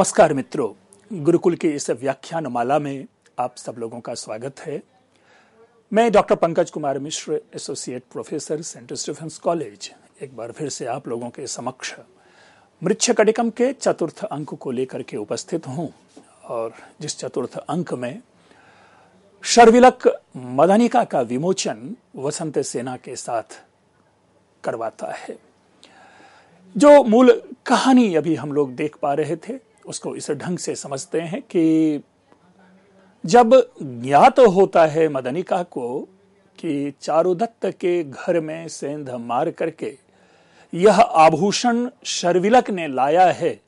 नमस्कार मित्रों गुरुकुल के इस व्याख्यान माला में आप सब लोगों का स्वागत है मैं doctor Pankaj Kumar Mishra associate professor Saint Stephen's college एक बार फिर से आप लोगों के समक्ष मृक्ष कटिकम के चतुर्थ अंक को लेकर के उपस्थित हूं और जिस चतुर्थ अंक में शर्विलक मदनिका का विमोचन वसंत सेना के साथ करवाता है जो मूल कहानी अभी हम लोग देख पा रहे थे उसको इस ढंग से समझते हैं कि जब ज्ञात होता है मदनिका को कि चारुदत्त के घर में सेंध मार करके यह आभूषण शर्विलक ने लाया है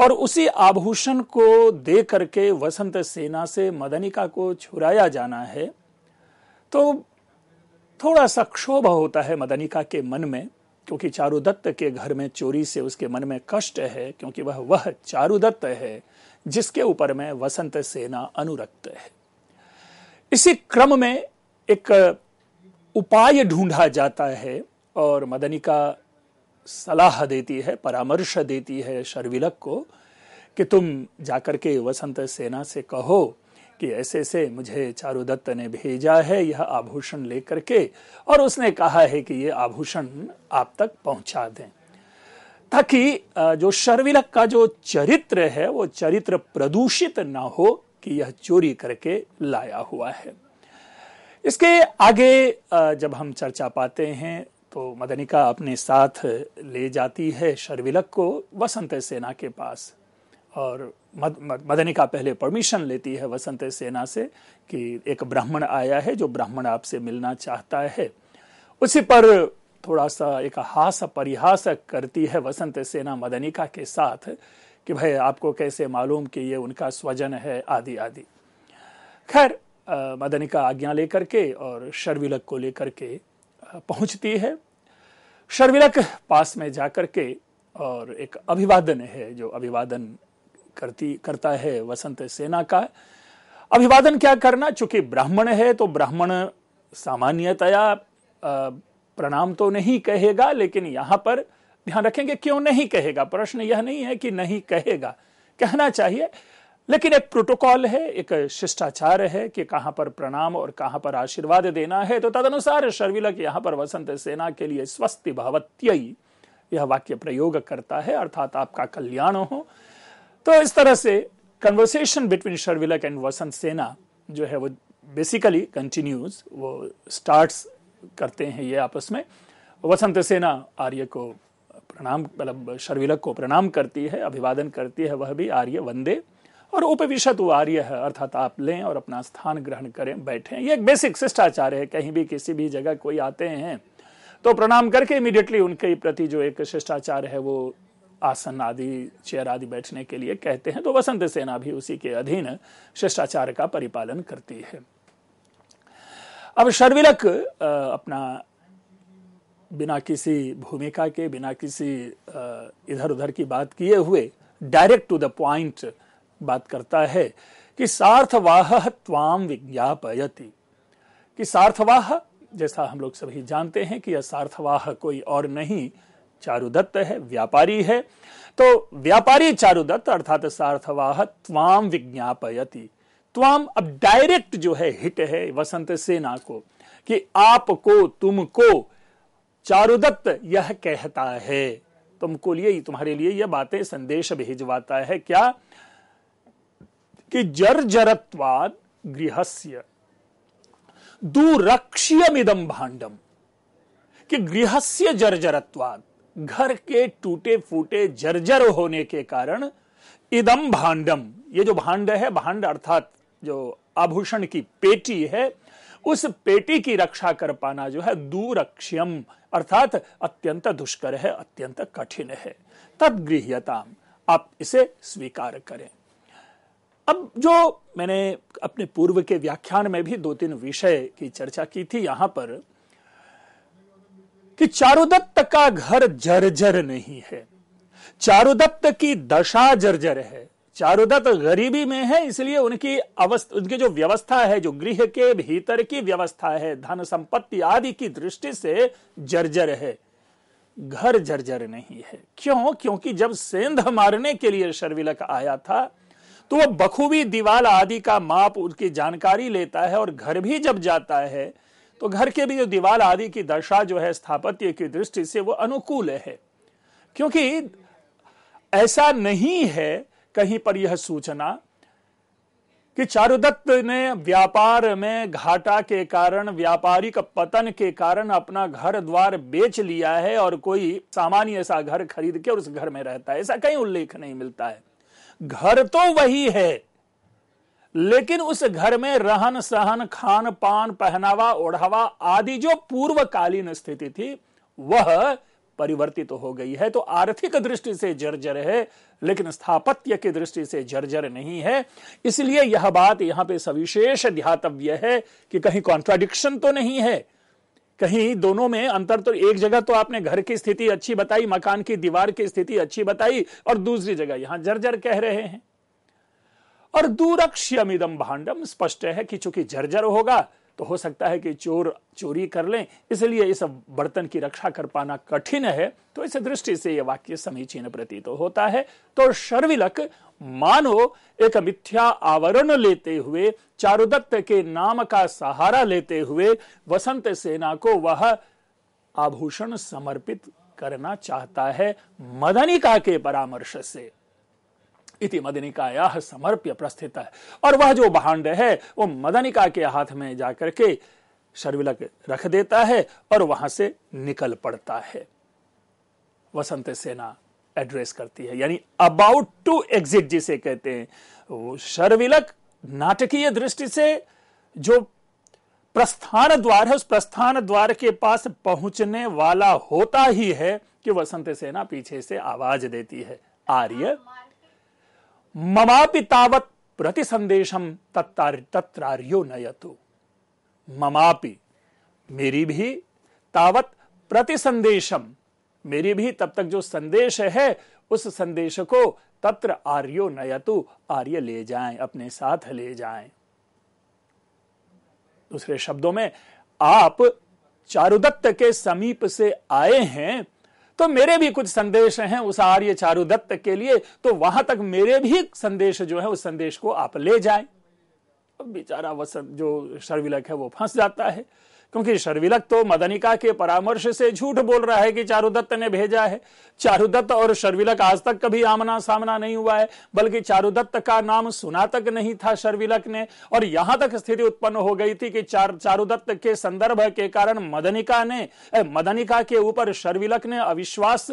और उसी आभूषण को दे करके वसंत सेना से मदनिका को छुराया जाना है तो थोड़ा सा क्षोभ होता है मदनिका के मन में क्योंकि चारुदत्त के घर में चोरी से उसके मन में कष्ट है क्योंकि वह वह चारुदत्त है जिसके ऊपर में वसंत सेना अनुरक्त है इसी क्रम में एक उपाय ढूंढा जाता है और मदनिका सलाह देती है परामर्श देती है शर्विलक को कि तुम जाकर के वसंत सेना से कहो कि ऐसे ऐसे मुझे चारुदत्त ने भेजा है यह आभूषण लेकर के और उसने कहा है कि ये आभूषण आप तक पहुंचा दें ताकि जो शर्विलक का जो चरित्र है वो चरित्र प्रदूषित ना हो कि यह चोरी करके लाया हुआ है इसके आगे जब हम चर्चा पाते हैं तो मदनिका अपने साथ ले जाती है शर्विलक को वसंत सेना के पास और मद, मद, मदनिका पहले परमिशन लेती है वसंत सेना से कि एक ब्राह्मण आया है जो ब्राह्मण आपसे मिलना चाहता है उसी पर थोड़ा सा एक हास परिहास करती है वसंत सेना मदनिका के साथ कि भाई आपको कैसे मालूम कि ये उनका स्वजन है आदि आदि खैर मदनिका आज्ञा लेकर के और शर्विलक को लेकर के पहुंचती है शर्विलक पास में जाकर के और एक अभिवादन है जो अभिवादन करती करता है वसंत सेना का अभिवादन क्या करना चूंकि ब्राह्मण है तो ब्राह्मण सामान्यतया प्रणाम तो नहीं कहेगा लेकिन यहां पर ध्यान रखेंगे क्यों नहीं कहेगा प्रश्न यह नहीं है कि नहीं कहेगा कहना चाहिए लेकिन एक प्रोटोकॉल है एक शिष्टाचार है कि कहां पर प्रणाम और कहां पर आशीर्वाद देना है तो तदनुसार शर्विलक यहां पर वसंत सेना के लिए स्वस्ति भवत्यई यह वाक्य प्रयोग करता है अर्थात आपका कल्याण हो तो इस तरह से conversation between Sharvilaka and Vasantasena जो है वो बेसिकली कंटिन्यूज वो स्टार्ट करते हैं ये आपस में वसंत सेना आर्य को प्रणाम मतलब शर्विलक को प्रणाम करती है अभिवादन करती है वह भी आर्य वंदे और उपविशत वो आर्य है अर्थात आप लें और अपना स्थान ग्रहण करें बैठें ये एक बेसिक शिष्टाचार है कहीं भी किसी भी जगह कोई आते हैं तो प्रणाम करके इमिडिएटली उनके प्रति जो एक शिष्टाचार है वो आसन आदि चेयर आदि बैठने के लिए कहते हैं तो वसंत सेना भी उसी के अधीन शिष्टाचार का परिपालन करती है अब शर्विलक अपना बिना किसी भूमिका के बिना किसी इधर उधर की बात किए हुए डायरेक्ट टू द पॉइंट बात करता है कि सार्थवाह त्वाम विज्ञापयति कि सार्थवाह जैसा हम लोग सभी जानते हैं कि यह सार्थवाह कोई और नहीं चारुदत्त है व्यापारी है तो व्यापारी चारुदत्त अर्थात सार्थवाह त्वाम विज्ञापयति त्वाम अब डायरेक्ट जो है हिट है वसंत सेना को कि आपको तुमको चारुदत्त यह कहता है तुमको लिए तुम्हारे लिए यह बातें संदेश भेजवाता है क्या कि जर्जरत्वाद गृहस्य दूरक्ष्यमिदम भांडम कि गृहस्य जर्जरत्वाद घर के टूटे फूटे जर्जर होने के कारण इदम भांडम ये जो भांड है भांड अर्थात जो आभूषण की पेटी है उस पेटी की रक्षा कर पाना जो है दूरक्ष्यम अर्थात अत्यंत दुष्कर है अत्यंत कठिन है तद गृह्यता आप इसे स्वीकार करें अब जो मैंने अपने पूर्व के व्याख्यान में भी दो तीन विषय की चर्चा की थी यहां पर कि चारुदत्त का घर जर्जर नहीं है चारुदत्त की दशा जर्जर है चारुदत्त गरीबी में है इसलिए उनकी अवस्था उनकी जो व्यवस्था है जो गृह के भीतर की व्यवस्था है धन संपत्ति आदि की दृष्टि से जर्जर है घर जर्जर नहीं है क्यों क्योंकि जब सेंध मारने के लिए शर्विलक आया था तो वह बखूबी दीवाल आदि का माप उसकी जानकारी लेता है और घर भी जब जाता है तो घर के भी जो दीवार आदि की दशा जो है स्थापत्य की दृष्टि से वो अनुकूल है क्योंकि ऐसा नहीं है कहीं पर यह सूचना कि चारुदत्त ने व्यापार में घाटा के कारण व्यापारिक पतन के कारण अपना घर द्वार बेच लिया है और कोई सामान्य सा घर खरीद के और उस घर में रहता है ऐसा कहीं उल्लेख नहीं मिलता है घर तो वही है लेकिन उस घर में रहन सहन खान पान पहनावा ओढ़ावा आदि जो पूर्वकालीन स्थिति थी वह परिवर्तित तो हो गई है तो आर्थिक दृष्टि से जर्जर है लेकिन स्थापत्य की दृष्टि से जर्जर नहीं है इसलिए यह बात यहां पे सविशेष ध्यातव्य है कि कहीं कॉन्ट्राडिक्शन तो नहीं है कहीं दोनों में अंतर तो एक जगह तो आपने घर की स्थिति अच्छी बताई मकान की दीवार की स्थिति अच्छी बताई और दूसरी जगह यहां जर्जर कह रहे हैं और इदम भांडम स्पष्ट है कि चूंकि जर्जर होगा तो हो सकता है कि चोर चोरी कर लें इसलिए इस बर्तन की रक्षा कर पाना कठिन है तो इस दृष्टि से यह वाक्य समीचीन प्रतीत तो होता है तो शर्विलक मानो एक मिथ्या आवरण लेते हुए चारुदत्त के नाम का सहारा लेते हुए वसंत सेना को वह आभूषण समर्पित करना चाहता है मदनिका के परामर्श से इति मदनिकाया समर्प्य प्रस्थित है और वह जो भांड है वो मदनिका के हाथ में जाकर के शर्विलक रख देता है और वहां से निकल पड़ता है वसंत सेना एड्रेस करती है यानी अबाउट टू एग्जिट जिसे कहते हैं शर्विलक नाटकीय दृष्टि से जो प्रस्थान द्वार है उस प्रस्थान द्वार के पास पहुंचने वाला होता ही है कि वसंत सेना पीछे से आवाज देती है आर्य ममापि तावत प्रति संदेशम तत्रार्यो नयतु ममापि मेरी भी तावत प्रति संदेशम मेरी भी तब तक जो संदेश है उस संदेश को तत्र आर्यो नयतु आर्य ले जाएं अपने साथ ले जाएं दूसरे शब्दों में आप चारुदत्त के समीप से आए हैं तो मेरे भी कुछ संदेश हैं उस आर्य चारुदत्त के लिए तो वहां तक मेरे भी संदेश जो है उस संदेश को आप ले जाए बेचारा वसंत जो सर्विलक है वो फंस जाता है क्योंकि शर्विलक तो मदनिका के परामर्श से झूठ बोल रहा है कि चारुदत्त ने भेजा है चारुदत्त और शर्विलक आज तक कभी आमना सामना नहीं हुआ है बल्कि चारुदत्त का नाम सुना तक नहीं था शर्विलक ने और यहां तक स्थिति उत्पन्न हो गई थी कि चार चारुदत्त के संदर्भ के कारण मदनिका ने मदनिका के ऊपर शर्विलक ने अविश्वास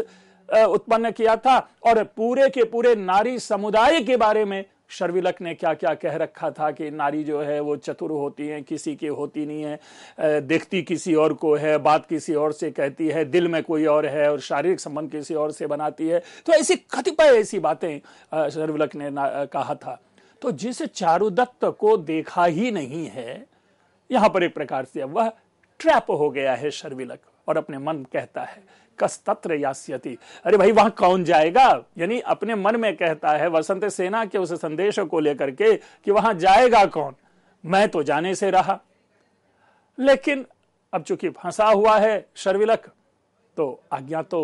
उत्पन्न किया था और पूरे के पूरे नारी समुदाय के बारे में शर्विलक ने क्या क्या कह रखा था कि नारी जो है वो चतुर होती है किसी की होती नहीं है देखती किसी और को है बात किसी और से कहती है दिल में कोई और है और शारीरिक संबंध किसी और से बनाती है तो ऐसी कतिपय ऐसी बातें शर्विलक ने कहा था तो जिस चारुदत्त को देखा ही नहीं है यहाँ पर एक प्रकार से वह ट्रैप हो गया है शर्विलक और अपने मन कहता है कस्तत्र यास्यति अरे भाई वहां कौन जाएगा यानी अपने मन में कहता है वसंत सेना के उस संदेश को लेकर के कि वहां जाएगा कौन मैं तो जाने से रहा लेकिन अब चूंकि फंसा हुआ है शर्विलक तो आज्ञा तो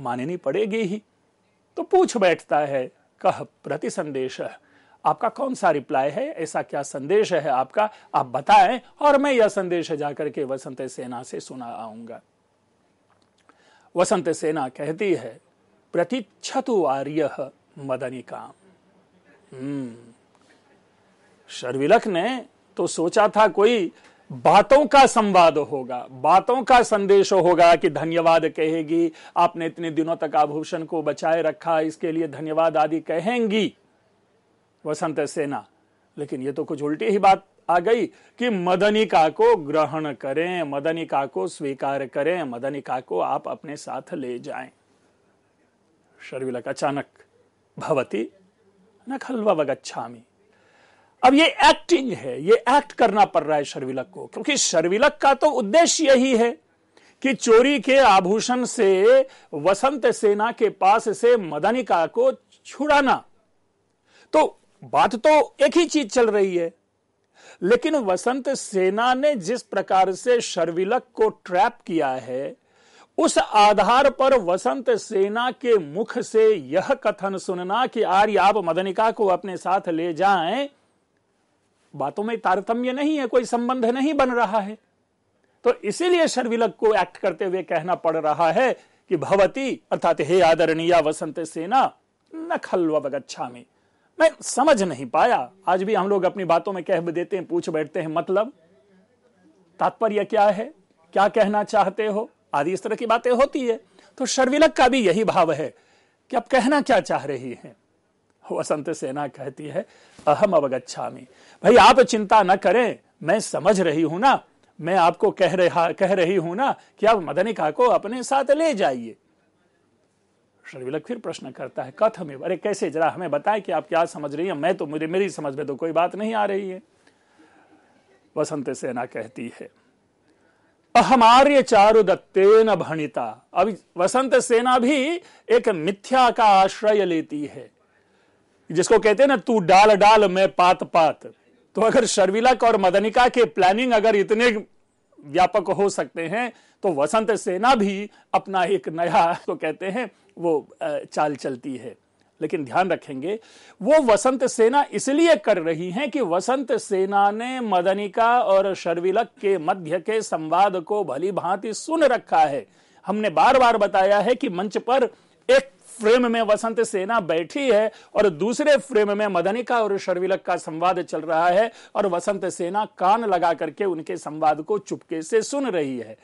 माननी पड़ेगी ही तो पूछ बैठता है कह प्रति संदेश आपका कौन सा रिप्लाई है ऐसा क्या संदेश है आपका आप बताएं और मैं यह संदेश जाकर के वसंत सेना से सुना आऊंगा वसंत सेना कहती है प्रतीक्षतु आर्य मदनी काम हम्म। शर्विलक ने तो सोचा था कोई बातों का संवाद होगा बातों का संदेश होगा कि धन्यवाद कहेगी आपने इतने दिनों तक आभूषण को बचाए रखा इसके लिए धन्यवाद आदि कहेंगी वसंत सेना लेकिन ये तो कुछ उल्टी ही बात आ गई कि मदनिका को ग्रहण करें मदनिका को स्वीकार करें मदनिका को आप अपने साथ ले जाएं शर्विलक अचानक भवती न खलवा वगच्छामी अब ये एक्टिंग है ये एक्ट करना पड़ रहा है शर्विलक को क्योंकि शर्विलक का तो उद्देश्य यही है कि चोरी के आभूषण से वसंत सेना के पास से मदनिका को छुड़ाना तो बात तो एक ही चीज चल रही है लेकिन वसंत सेना ने जिस प्रकार से शर्विलक को ट्रैप किया है उस आधार पर वसंत सेना के मुख से यह कथन सुनना कि आर्य आप मदनिका को अपने साथ ले जाएं बातों में तारतम्य नहीं है कोई संबंध नहीं बन रहा है तो इसीलिए शर्विलक को एक्ट करते हुए कहना पड़ रहा है कि भवती अर्थात हे आदरणीय वसंत सेना न खल्व बगच्छा में मैं समझ नहीं पाया आज भी हम लोग अपनी बातों में कह देते हैं पूछ बैठते हैं मतलब तात्पर्य क्या है क्या कहना चाहते हो आदि इस तरह की बातें होती है तो शर्विलक का भी यही भाव है कि आप कहना क्या चाह रही हैं वसंत सेना कहती है अहम में भाई आप चिंता न करें मैं समझ रही हूं ना मैं आपको कह रहा कह रही हूं ना कि आप मदनिका को अपने साथ ले जाइए शर्विलक फिर प्रश्न करता है कथमेव अरे कैसे जरा हमें बताएं कि आप क्या समझ रही हैं मैं तो मुझे मेरी समझ में तो कोई बात नहीं आ रही है वसंत सेना कहती है अहमार्य चारु दत्तेन भणिता अभी वसंत सेना भी एक मिथ्या का आश्रय लेती है जिसको कहते हैं ना तू डाल डाल मैं पात पात तो अगर शर्विलक और मदनिका के प्लानिंग अगर इतने व्यापक हो सकते हैं तो वसंत सेना भी अपना एक नया तो कहते हैं वो चाल चलती है लेकिन ध्यान रखेंगे वो वसंत सेना इसलिए कर रही हैं कि वसंत सेना ने मदनिका और शर्विलक के मध्य के संवाद को भली भांति सुन रखा है हमने बार बार बताया है कि मंच पर एक फ्रेम में वसंत सेना बैठी है और दूसरे फ्रेम में मदनिका और शर्विलक का संवाद चल रहा है और वसंत सेना कान लगा करके उनके संवाद को चुपके से सुन रही है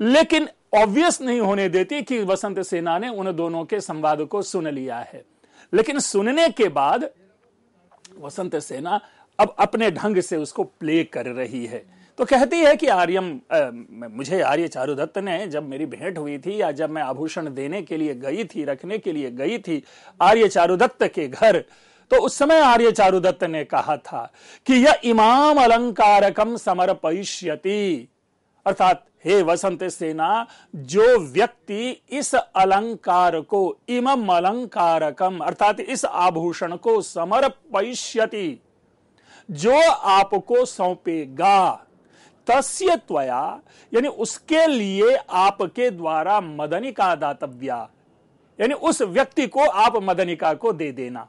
लेकिन ऑब्वियस नहीं होने देती कि वसंत सेना ने उन दोनों के संवाद को सुन लिया है लेकिन सुनने के बाद वसंत सेना अब अपने ढंग से उसको प्ले कर रही है तो कहती है कि आर्यम मुझे आर्य चारुदत्त ने जब मेरी भेंट हुई थी या जब मैं आभूषण देने के लिए गई थी रखने के लिए गई थी आर्य चारुदत्त के घर तो उस समय आर्य चारुदत्त ने कहा था कि यह इमाम अलंकारकम समर्पयिष्यति अर्थात हे वसंत सेना जो व्यक्ति इस अलंकार को इमम अलंकारकम अर्थात इस आभूषण को समर्पयिष्यति जो आपको सौंपेगा तस्य त्वया यानी उसके लिए आपके द्वारा मदनिका दातव्या यानी उस व्यक्ति को आप मदनिका को दे देना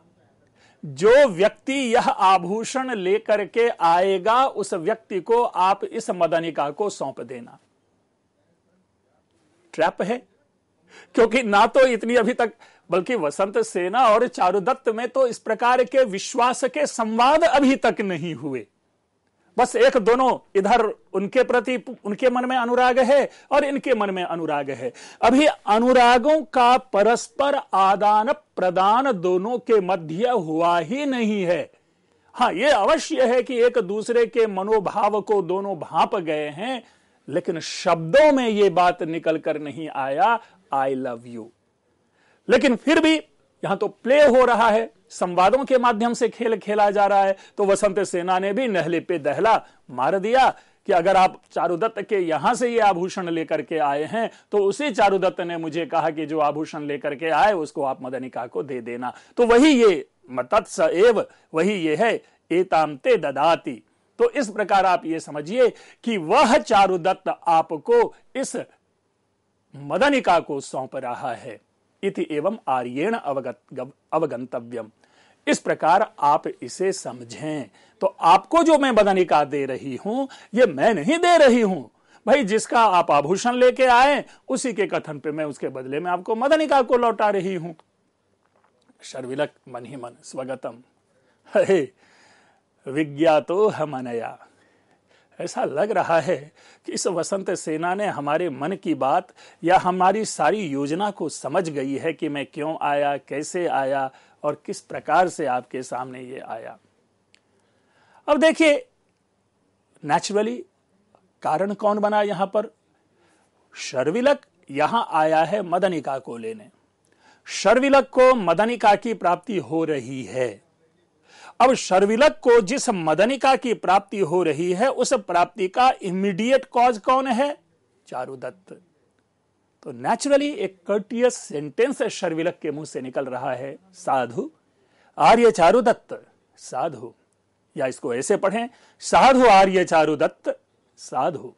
जो व्यक्ति यह आभूषण लेकर के आएगा उस व्यक्ति को आप इस मदनिका को सौंप देना ट्रैप है क्योंकि ना तो इतनी अभी तक बल्कि वसंत सेना और चारुदत्त में तो इस प्रकार के विश्वास के संवाद अभी तक नहीं हुए बस एक दोनों इधर उनके प्रति उनके मन में अनुराग है और इनके मन में अनुराग है अभी अनुरागों का परस्पर आदान प्रदान दोनों के मध्य हुआ ही नहीं है हाँ यह अवश्य है कि एक दूसरे के मनोभाव को दोनों भाप गए हैं लेकिन शब्दों में ये बात निकल कर नहीं आया आई लव यू लेकिन फिर भी यहां तो प्ले हो रहा है संवादों के माध्यम से खेल खेला जा रहा है तो वसंत सेना ने भी नहले पे दहला मार दिया कि अगर आप चारुदत्त के यहां से ये आभूषण लेकर के आए हैं तो उसी चारुदत्त ने मुझे कहा कि जो आभूषण लेकर के आए उसको आप मदनिका को दे देना तो वही ये मतत्स एव वही ये है एतामते ददाती तो इस प्रकार आप ये समझिए कि वह चारुदत्त आपको इस मदनिका को सौंप रहा है इति एवं आर्येण अवगत अवगंतव्यम इस प्रकार आप इसे समझें तो आपको जो मैं बदनिका दे रही हूं ये मैं नहीं दे रही हूं भाई जिसका आप आभूषण लेके आए उसी के कथन पे मैं उसके बदले में आपको मदनिका को लौटा रही हूं शर्विलक मन ही मन स्वगतम हे विज्ञा तो हमनया ऐसा लग रहा है कि इस वसंत सेना ने हमारे मन की बात या हमारी सारी योजना को समझ गई है कि मैं क्यों आया कैसे आया और किस प्रकार से आपके सामने ये आया अब देखिए नेचुरली कारण कौन बना यहां पर शर्विलक यहां आया है मदनिका को लेने शर्विलक को मदनिका की प्राप्ति हो रही है अब शर्विलक को जिस मदनिका की प्राप्ति हो रही है उस प्राप्ति का इमीडिएट कॉज कौन है चारुदत्त तो नेचुरली एक कर्टियस सेंटेंस शर्विलक के मुंह से निकल रहा है साधु आर्य चारुदत्त साधु या इसको ऐसे पढ़ें साधु आर्य चारुदत्त साधु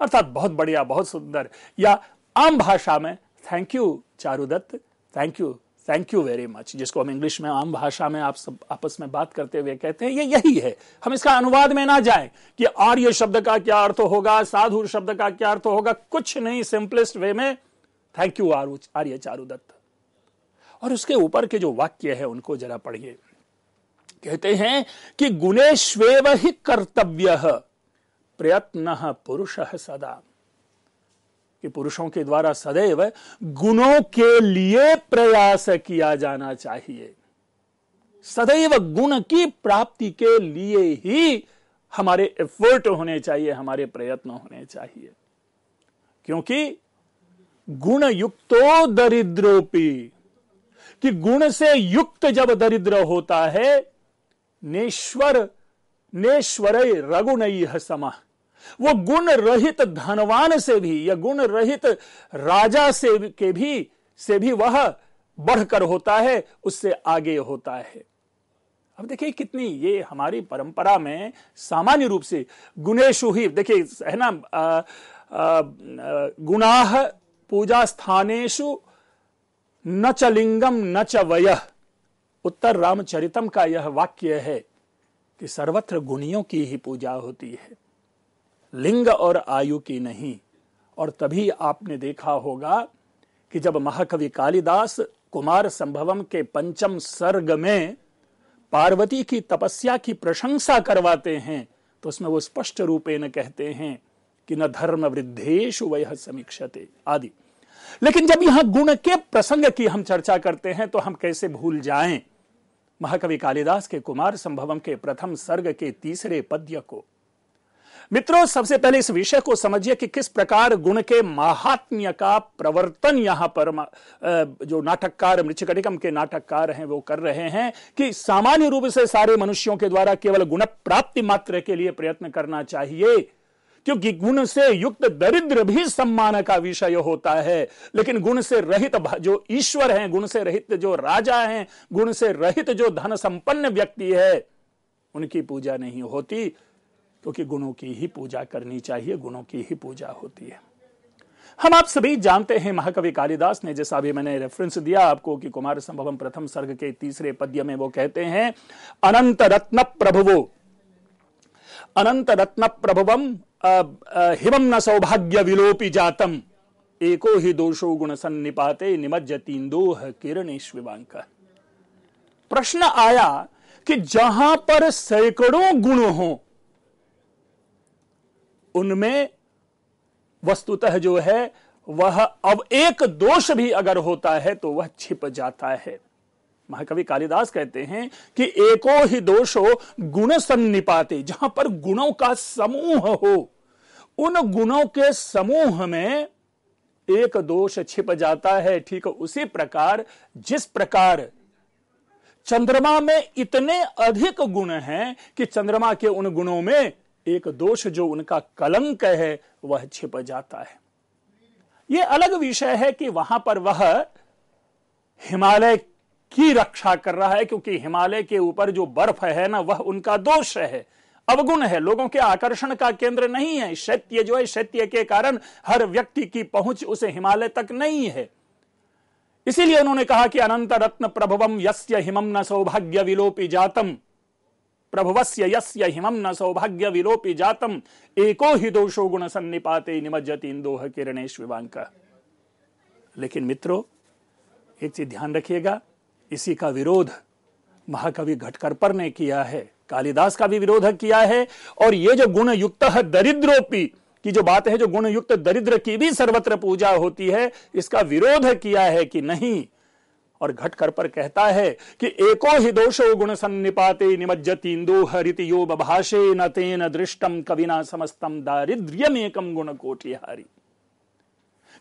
अर्थात बहुत बढ़िया बहुत सुंदर या आम भाषा में thank you Charudatta thank you thank you very much जिसको हम इंग्लिश में आम भाषा में आप सब आपस में बात करते हुए कहते हैं ये यही है हम इसका अनुवाद में ना जाएं कि आर्य शब्द का क्या अर्थ होगा साधु शब्द का क्या अर्थ होगा कुछ नहीं सिंपलेस्ट वे में थैंक यू आर्य चारुदत्त और उसके ऊपर के जो वाक्य है उनको जरा पढ़िए कहते हैं कि गुणेश्वेव ही कर्तव्य प्रयत्न पुरुष सदा कि पुरुषों के द्वारा सदैव गुणों के लिए प्रयास किया जाना चाहिए सदैव गुण की प्राप्ति के लिए ही हमारे एफर्ट होने चाहिए हमारे प्रयत्न होने चाहिए क्योंकि गुण युक्तो दरिद्रोपी कि गुण से युक्त जब दरिद्र होता है नेश्वर नेश्वर रघुनई समा वो गुण रहित धनवान से भी या गुण रहित राजा से के भी से भी वह बढ़कर होता है उससे आगे होता है अब देखिए कितनी ये हमारी परंपरा में सामान्य रूप से गुणेशु ही देखिए है ना गुणाह पूजा स्थानेशु न च लिंगम न च वय उत्तर रामचरितम का यह वाक्य है कि सर्वत्र गुणियों की ही पूजा होती है लिंग और आयु की नहीं और तभी आपने देखा होगा कि जब महाकवि कालिदास कुमार संभवम के पंचम सर्ग में पार्वती की तपस्या की प्रशंसा करवाते हैं तो उसमें वो स्पष्ट रूपे न कहते हैं कि न धर्म वृद्धेश वह समीक्षते आदि लेकिन जब यहां गुण के प्रसंग की हम चर्चा करते हैं तो हम कैसे भूल जाएं महाकवि कालिदास के कुमार संभवम के प्रथम सर्ग के तीसरे पद्य को मित्रों सबसे पहले इस विषय को समझिए कि किस प्रकार गुण के महात्म्य का प्रवर्तन यहां पर जो नाटककार मृचकटिकम के नाटककार हैं वो कर रहे हैं कि सामान्य रूप से सारे मनुष्यों के द्वारा केवल गुण प्राप्ति मात्र के लिए प्रयत्न करना चाहिए क्योंकि गुण से युक्त दरिद्र भी सम्मान का विषय होता है लेकिन गुण से रहित जो ईश्वर हैं गुण से रहित जो राजा हैं गुण से रहित जो धन संपन्न व्यक्ति है उनकी पूजा नहीं होती क्योंकि तो गुणों की ही पूजा करनी चाहिए गुणों की ही पूजा होती है हम आप सभी जानते हैं महाकवि कालिदास ने जैसा भी मैंने रेफरेंस दिया आपको कि कुमार संभवम प्रथम सर्ग के तीसरे पद्य में वो कहते हैं अनंत रत्न प्रभुवो अनंत रत्न प्रभुवम हिमम न सौभाग्य विलोपी जातम एको ही दोषो गुण सन्निपाते निमज्ज तीन्दोह किरणेश प्रश्न आया कि जहां पर सैकड़ों गुण हों उनमें वस्तुतः जो है वह अब एक दोष भी अगर होता है तो वह छिप जाता है महाकवि कालिदास कहते हैं कि एको ही दोष हो गुण संपाते जहां पर गुणों का समूह हो उन गुणों के समूह में एक दोष छिप जाता है ठीक उसी प्रकार जिस प्रकार चंद्रमा में इतने अधिक गुण हैं कि चंद्रमा के उन गुणों में एक दोष जो उनका कलंक है वह छिप जाता है यह अलग विषय है कि वहां पर वह हिमालय की रक्षा कर रहा है क्योंकि हिमालय के ऊपर जो बर्फ है ना वह उनका दोष है अवगुण है लोगों के आकर्षण का केंद्र नहीं है शैत्य जो है शैत्य के कारण हर व्यक्ति की पहुंच उसे हिमालय तक नहीं है इसीलिए उन्होंने कहा कि अनंत रत्न प्रभवम यस्य हिमम न सौभाग्य विलोपी जातम प्रभुवस्य यस्य हिमम न सौभाग्य विलोपि जातम एको ही दोषो गुण सन्निपाते निमज्जति इंदोह किरणे शिवांक लेकिन मित्रों एक चीज ध्यान रखिएगा इसी का विरोध महाकवि घटकरपर ने किया है कालिदास का भी विरोध किया है और ये जो गुण युक्त दरिद्रोपी की जो बात है जो गुण युक्त दरिद्र की भी सर्वत्र पूजा होती है इसका विरोध किया है कि नहीं और घटकर पर कहता है कि एको ही दोषो गुण सन्निपाते निमज्जती इंदो हरित यो बभाषे न तेन दृष्टम कविना समस्तम दारिद्र्यम एकम गुण हारी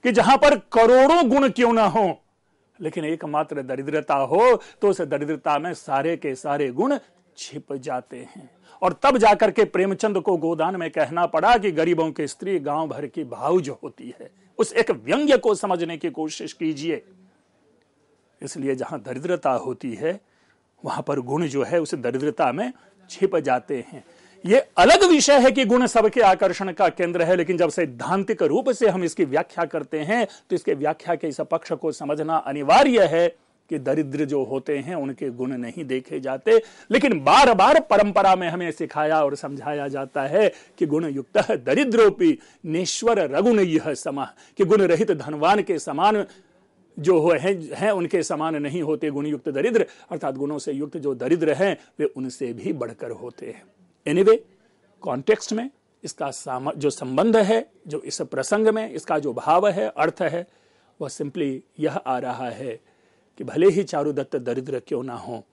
कि जहां पर करोड़ों गुण क्यों ना हो लेकिन एकमात्र दरिद्रता हो तो उस दरिद्रता में सारे के सारे गुण छिप जाते हैं और तब जाकर के प्रेमचंद को गोदान में कहना पड़ा कि गरीबों की स्त्री गांव भर की जो होती है उस एक व्यंग्य को समझने की कोशिश कीजिए इसलिए जहाँ दरिद्रता होती है वहाँ पर गुण जो है उस दरिद्रता में छिप जाते हैं ये अलग विषय है कि गुण सबके आकर्षण का केंद्र है लेकिन जब सैद्धांतिक रूप से हम इसकी व्याख्या करते हैं तो इसके व्याख्या के इस पक्ष को समझना अनिवार्य है कि दरिद्र जो होते हैं उनके गुण नहीं देखे जाते लेकिन बार बार परंपरा में हमें सिखाया और समझाया जाता है कि गुण युक्त दरिद्रोपी नेश्वर रघुन यह समा कि गुण रहित धनवान के समान जो हुए हैं हैं उनके समान नहीं होते गुणयुक्त दरिद्र अर्थात गुणों से युक्त जो दरिद्र हैं वे उनसे भी बढ़कर होते हैं एनीवे कॉन्टेक्स्ट में इसका जो संबंध है जो इस प्रसंग में इसका जो भाव है अर्थ है वह सिंपली यह आ रहा है कि भले ही चारुदत्त दरिद्र क्यों ना हो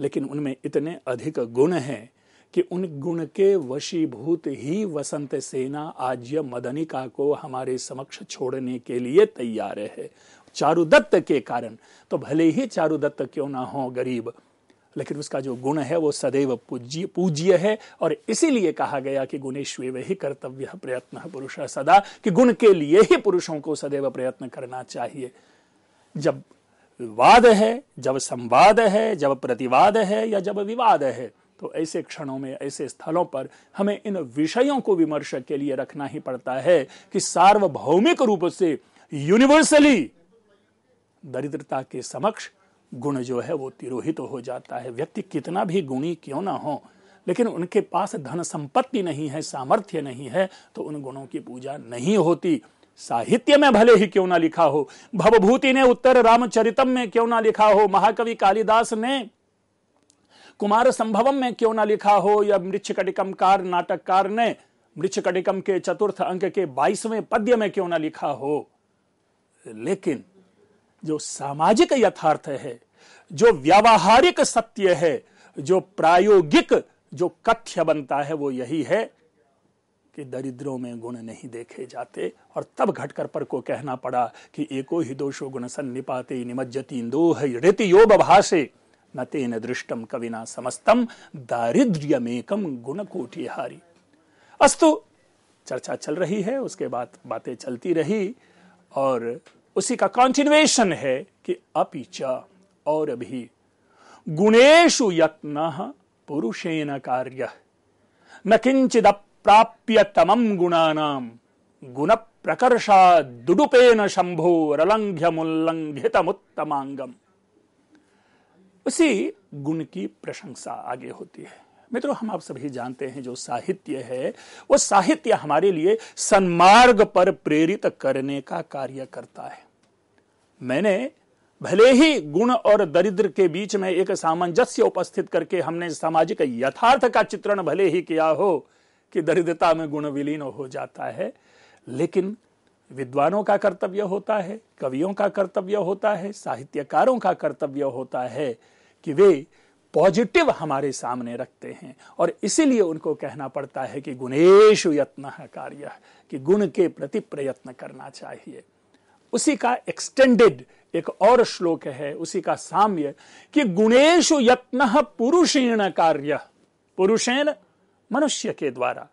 लेकिन उनमें इतने अधिक गुण हैं कि उन गुण के वशीभूत ही वसंत सेना आज्य मदनिका को हमारे समक्ष छोड़ने के लिए तैयार है चारुदत्त के कारण तो भले ही चारुदत्त क्यों ना हो गरीब लेकिन उसका जो गुण है वो सदैव पूज्य पूज्य है और इसीलिए कहा गया कि गुणेश्वेव ही कर्तव्य प्रयत्न पुरुष सदा कि गुण के लिए ही पुरुषों को सदैव प्रयत्न करना चाहिए जब वाद है जब संवाद है जब प्रतिवाद है या जब विवाद है तो ऐसे क्षणों में ऐसे स्थलों पर हमें इन विषयों को विमर्श के लिए रखना ही पड़ता है कि सार्वभौमिक रूप से यूनिवर्सली दरिद्रता के समक्ष गुण जो है वो तिरोहित तो हो जाता है व्यक्ति कितना भी गुणी क्यों ना हो लेकिन उनके पास धन संपत्ति नहीं है सामर्थ्य नहीं है तो उन गुणों की पूजा नहीं होती साहित्य में भले ही क्यों ना लिखा हो भवभूति ने उत्तर रामचरितम में क्यों ना लिखा हो महाकवि कालिदास ने कुमार संभवम में क्यों ना लिखा हो या मृक्षकटिकमकार नाटककार ने मृक्षकटिकम के चतुर्थ अंक के बाईसवें पद्य में क्यों ना लिखा हो लेकिन जो सामाजिक यथार्थ है जो व्यावहारिक सत्य है जो प्रायोगिक जो कथ्य बनता है वो यही है कि दरिद्रों में गुण नहीं देखे जाते और तब घटकर पर को कहना पड़ा कि एको ही दोषो गुण सन्निपाते निमज्जती दोह ऋति योग भाषे न तेन दृष्टम कविना समस्तम दारिद्र्यमेकम गुण कोटिहारी अस्तु चर्चा चल रही है उसके बाद बातें चलती रही और उसी का कॉन्टिन्यूएशन है कि अपीचा और अभी गुणेशु यत्न पुरुषेण कार्य न किंचिद प्राप्य तमम गुणा गुण प्रकर्षा दुडुपेन शंभो उत्तमांगम उसी गुण की प्रशंसा आगे होती है मित्रों हम आप सभी जानते हैं जो साहित्य है वो साहित्य हमारे लिए सन्मार्ग पर प्रेरित करने का कार्य करता है मैंने भले ही गुण और दरिद्र के बीच में एक सामंजस्य उपस्थित करके हमने सामाजिक यथार्थ का चित्रण भले ही किया हो कि दरिद्रता में गुण विलीन हो जाता है लेकिन विद्वानों का कर्तव्य होता है कवियों का कर्तव्य होता है साहित्यकारों का कर्तव्य होता है कि वे पॉजिटिव हमारे सामने रखते हैं और इसीलिए उनको कहना पड़ता है कि गुणेशु यत्न कार्य कि गुण के प्रति प्रयत्न करना चाहिए उसी का एक्सटेंडेड एक और श्लोक है उसी का साम्य कि गुणेशु यत्न पुरुषेण कार्य पुरुषेण मनुष्य के द्वारा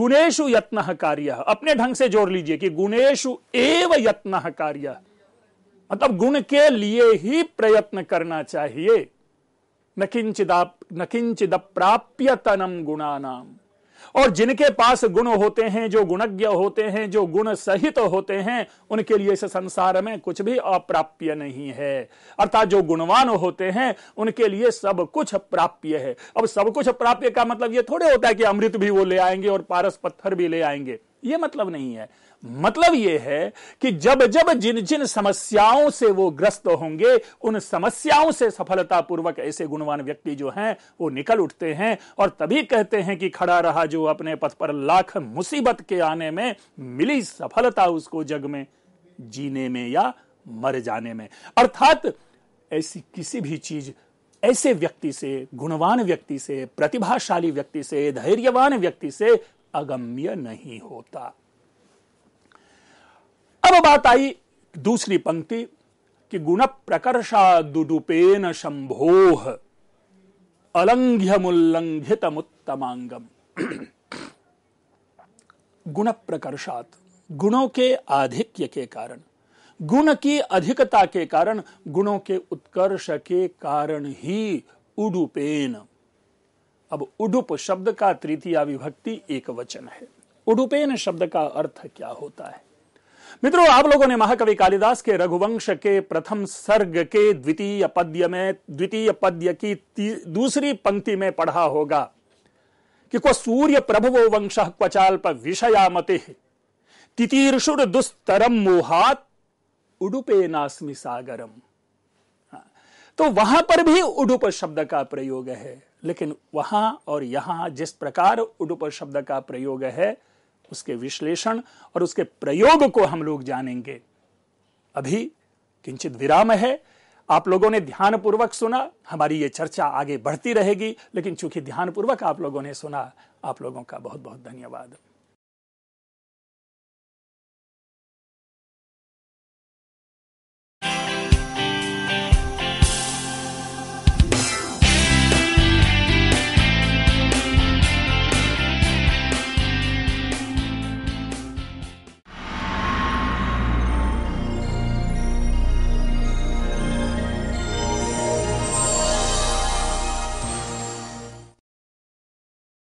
गुणेशु यत्न कार्य अपने ढंग से जोड़ लीजिए कि गुणेशु एव यत्न कार्य मतलब गुण के लिए ही प्रयत्न करना चाहिए न किंचिदा न किंचिद प्राप्यतनम गुणानाम और जिनके पास गुण होते हैं जो गुणज्ञ होते हैं जो गुण सहित होते हैं उनके लिए इस संसार में कुछ भी अप्राप्य नहीं है अर्थात जो गुणवान होते हैं उनके लिए सब कुछ प्राप्य है अब सब कुछ प्राप्य का मतलब ये थोड़े होता है कि अमृत भी वो ले आएंगे और पारस पत्थर भी ले आएंगे ये मतलब नहीं है मतलब यह है कि जब जब जिन जिन समस्याओं से वो ग्रस्त होंगे उन समस्याओं से सफलतापूर्वक ऐसे गुणवान व्यक्ति जो हैं वो निकल उठते हैं और तभी कहते हैं कि खड़ा रहा जो अपने पथ पर लाख मुसीबत के आने में मिली सफलता उसको जग में जीने में या मर जाने में अर्थात ऐसी किसी भी चीज ऐसे व्यक्ति से गुणवान व्यक्ति से प्रतिभाशाली व्यक्ति से धैर्यवान व्यक्ति से अगम्य नहीं होता बात आई दूसरी पंक्ति कि गुण प्रकर्षा दुडुपेन शंभोह अलंघ्यमुल्लंघित उत्तमांगम गुण प्रकर्षात गुणों के आधिक्य के कारण गुण की अधिकता के कारण गुणों के उत्कर्ष के कारण ही उडुपेन अब उडुप शब्द का तृतीया विभक्ति एक वचन है उडुपेन शब्द का अर्थ क्या होता है मित्रों आप लोगों ने महाकवि कालिदास के रघुवंश के प्रथम सर्ग के द्वितीय पद्य में द्वितीय पद्य की दूसरी पंक्ति में पढ़ा होगा कि क्व सूर्य वो वंश क्वचाल्प मते तितीर्षुर दुस्तरम मोहात उडुपे नास्मि सागरम हाँ, तो वहां पर भी उडुप शब्द का प्रयोग है लेकिन वहां और यहां जिस प्रकार उडुप शब्द का प्रयोग है उसके विश्लेषण और उसके प्रयोग को हम लोग जानेंगे अभी किंचित विराम है आप लोगों ने ध्यानपूर्वक सुना हमारी ये चर्चा आगे बढ़ती रहेगी लेकिन चूंकि ध्यानपूर्वक आप लोगों ने सुना आप लोगों का बहुत बहुत धन्यवाद